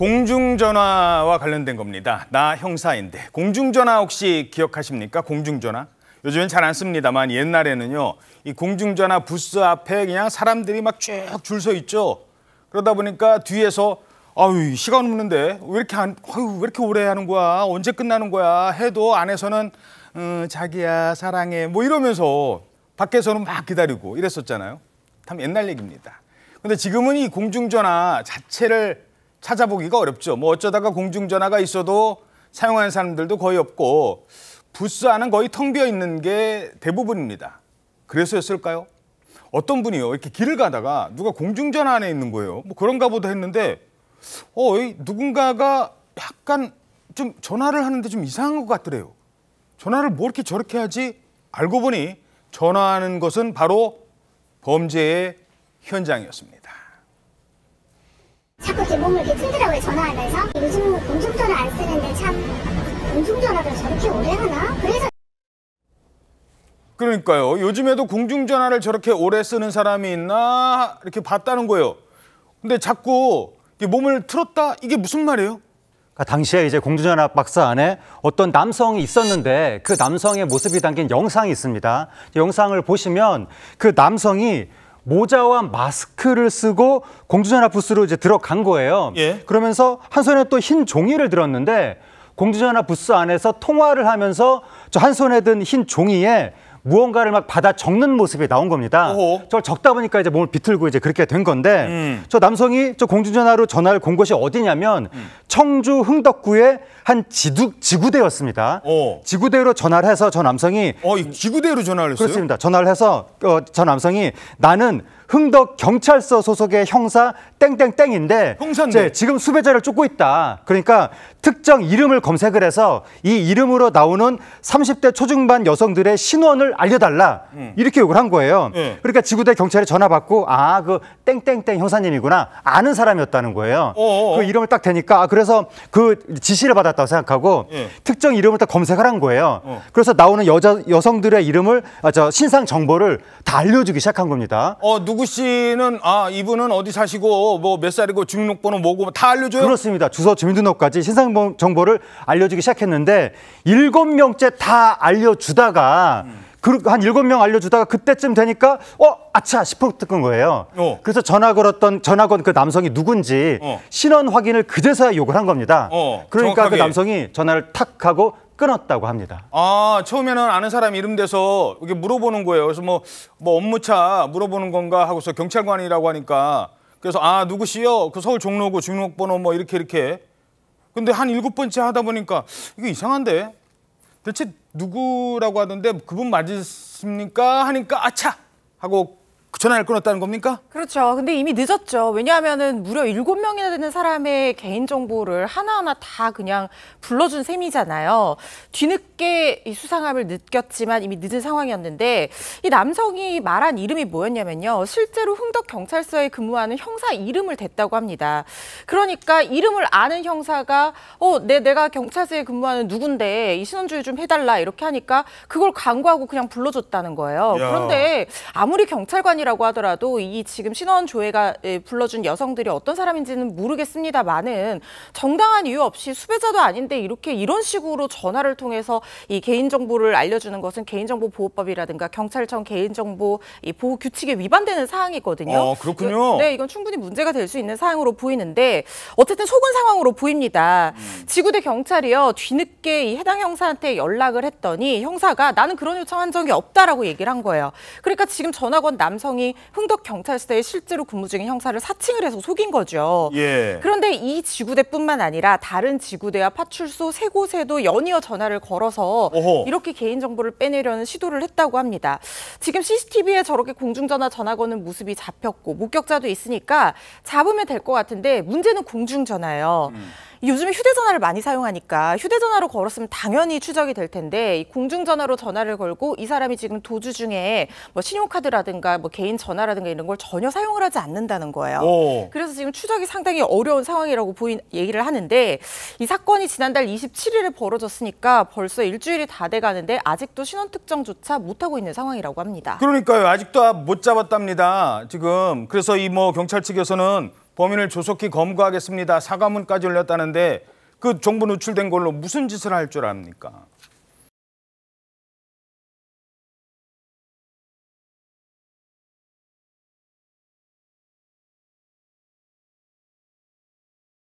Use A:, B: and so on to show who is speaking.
A: 공중전화와 관련된 겁니다. 나 형사인데 공중전화 혹시 기억하십니까? 공중전화? 요즘엔 잘 안 씁니다만 옛날에는요. 이 공중전화 부스 앞에 그냥 사람들이 막 쭉 줄 서 있죠. 그러다 보니까 뒤에서 아유 시간 없는데 왜 이렇게 안, 아유 왜 이렇게 오래 하는 거야? 언제 끝나는 거야? 해도 안에서는 음, 자기야 사랑해 뭐 이러면서 밖에서는 막 기다리고 이랬었잖아요. 참 옛날 얘기입니다. 근데 지금은 이 공중전화 자체를 찾아보기가 어렵죠. 뭐 어쩌다가 공중전화가 있어도 사용하는 사람들도 거의 없고 부스 안은 거의 텅 비어 있는 게 대부분입니다. 그래서였을까요? 어떤 분이요 이렇게 길을 가다가 누가 공중전화 안에 있는 거예요. 뭐 그런가 보다 했는데 어 누군가가 약간 좀 전화를 하는데 좀 이상한 것 같더래요. 전화를 뭐 이렇게 저렇게 하지? 알고 보니 전화하는 것은 바로 범죄의 현장이었습니다. 자꾸 이렇 몸을 이렇게 틀더라고요 전화하면서 요즘 공중전화 안 쓰는데 참 공중전화를 저렇게 오래 하나? 그래서 그러니까요. 요즘에도 공중전화를 저렇게 오래 쓰는 사람이 있나 이렇게 봤다는 거예요. 근데 자꾸 몸을 틀었다 이게 무슨 말이에요? 그러니까
B: 당시에 이제 공중전화 박스 안에 어떤 남성이 있었는데 그 남성의 모습이 담긴 영상이 있습니다. 영상을 보시면 그 남성이 모자와 마스크를 쓰고 공주전화 부스로 이제 들어간 거예요. 예. 그러면서 한 손에 또 흰 종이를 들었는데 공주전화 부스 안에서 통화를 하면서 저 한 손에 든 흰 종이에 무언가를 막 받아 적는 모습이 나온 겁니다. 오호. 저걸 적다 보니까 이제 몸을 비틀고 이제 그렇게 된 건데 음. 저 남성이 저 공중전화로 전화를 건 곳이 어디냐면 음. 청주 흥덕구의 한 지두, 지구대였습니다. 어. 지구대로 전화를 해서 저 남성이 어, 지구대로 전화를 했어요? 그렇습니다. 전화를 해서 어, 저 남성이 나는 흥덕 경찰서 소속의 형사 땡땡땡인데 형사인데. 지금 수배자를 쫓고 있다. 그러니까 특정 이름을 검색을 해서 이 이름으로 나오는 30대 초중반 여성들의 신원을 알려달라 음. 이렇게 요구를 한 거예요. 네. 그러니까 지구대 경찰에 전화 받고 아그 땡땡땡 형사님이구나 아는 사람이었다는 거예요. 어어그 어. 이름을 딱 대니까 아 그래 그래서 그 지시를 받았다고 생각하고 예. 특정 이름을 다 검색을 한 거예요. 어. 그래서 나오는 여자 여성들의 이름을 아, 저 신상 정보를 다 알려주기 시작한 겁니다.
A: 어 누구 씨는 아 이분은 어디 사시고 뭐 몇 살이고 주민등록번호 뭐고 다 알려줘요. 그렇습니다.
B: 주소 주민등록까지 신상 정보를 알려주기 시작했는데 일곱 명째 다 알려주다가 음. 그한 일곱 명 알려주다가 그때쯤 되니까 어 아차 싶어 뜯은 거예요. 어. 그래서 전화 걸었던 전화 건 그 남성이 누군지 어. 신원 확인을 그제서야 요구를 한 겁니다. 어, 그러니까 그 정확하게. 그 남성이 전화를 탁 하고 끊었다고 합니다.
A: 아 처음에는 아는 사람 이름 대서 이게 물어보는 거예요. 그래서 뭐뭐 뭐 업무차 물어보는 건가 하고서 경찰관이라고 하니까 그래서 아 누구시요? 그 서울 종로구 주민번호 뭐 이렇게 이렇게. 근데 한 일곱 번째 하다 보니까 이게 이상한데 대체 누구라고 하던데 그분 맞으십니까 하니까 아차 하고 그 전화를 끊었다는 겁니까? 그렇죠. 근데
C: 이미 늦었죠. 왜냐하면은 무려 일곱 명이나 되는 사람의 개인 정보를 하나하나 다 그냥 불러준 셈이잖아요. 뒤늦게 이 수상함을 느꼈지만 이미 늦은 상황이었는데 이 남성이 말한 이름이 뭐였냐면요. 실제로 흥덕 경찰서에 근무하는 형사 이름을 댔다고 합니다. 그러니까 이름을 아는 형사가 어, 내 내가 경찰서에 근무하는 누군데 이 신원조회 좀 해달라 이렇게 하니까 그걸 광고하고 그냥 불러줬다는 거예요. 야. 그런데 아무리 경찰관이 시간이라고 하더라도 이 지금 신원 조회가 예, 불러준 여성들이 어떤 사람인지는 모르겠습니다만은 정당한 이유 없이 수배자도 아닌데 이렇게 이런 식으로 전화를 통해서 이 개인정보를 알려주는 것은 개인정보보호법이라든가 경찰청 개인정보 보호 규칙에 위반되는 사항이거든요. 아, 그렇군요. 그, 네, 이건 충분히 문제가 될 수 있는 사항으로 보이는데 어쨌든 속은 상황으로 보입니다. 음. 지구대 경찰이요 뒤늦게 이 해당 형사한테 연락을 했더니 형사가 나는 그런 요청한 적이 없다라고 얘기를 한 거예요. 그러니까 지금 전화 건 남성 남성이 흥덕경찰서에 실제로 근무 중인 형사를 사칭을 해서 속인 거죠. 예. 그런데 이 지구대뿐만 아니라 다른 지구대와 파출소 세 곳에도 연이어 전화를 걸어서 어허. 이렇게 개인정보를 빼내려는 시도를 했다고 합니다. 지금 CCTV에 저렇게 공중전화 전화 거는 모습이 잡혔고 목격자도 있으니까 잡으면 될 것 같은데 문제는 공중전화예요. 음. 요즘에 휴대전화를 많이 사용하니까 휴대전화로 걸었으면 당연히 추적이 될 텐데 공중전화로 전화를 걸고 이 사람이 지금 도주 중에 뭐 신용카드라든가 뭐 개인 전화라든가 이런 걸 전혀 사용을 하지 않는다는 거예요. 오. 그래서 지금 추적이 상당히 어려운 상황이라고 보인 얘기를 하는데 이 사건이 지난달 27일에 벌어졌으니까 벌써 일주일이 다 돼가는데 아직도 신원 특정조차 못하고 있는 상황이라고 합니다.
A: 그러니까요. 아직도 못 잡았답니다. 지금 그래서 이 뭐 경찰 측에서는 범인을 조속히 검거하겠습니다. 사과문까지 올렸다는데 그 정보 누출된 걸로 무슨 짓을 할 줄 압니까?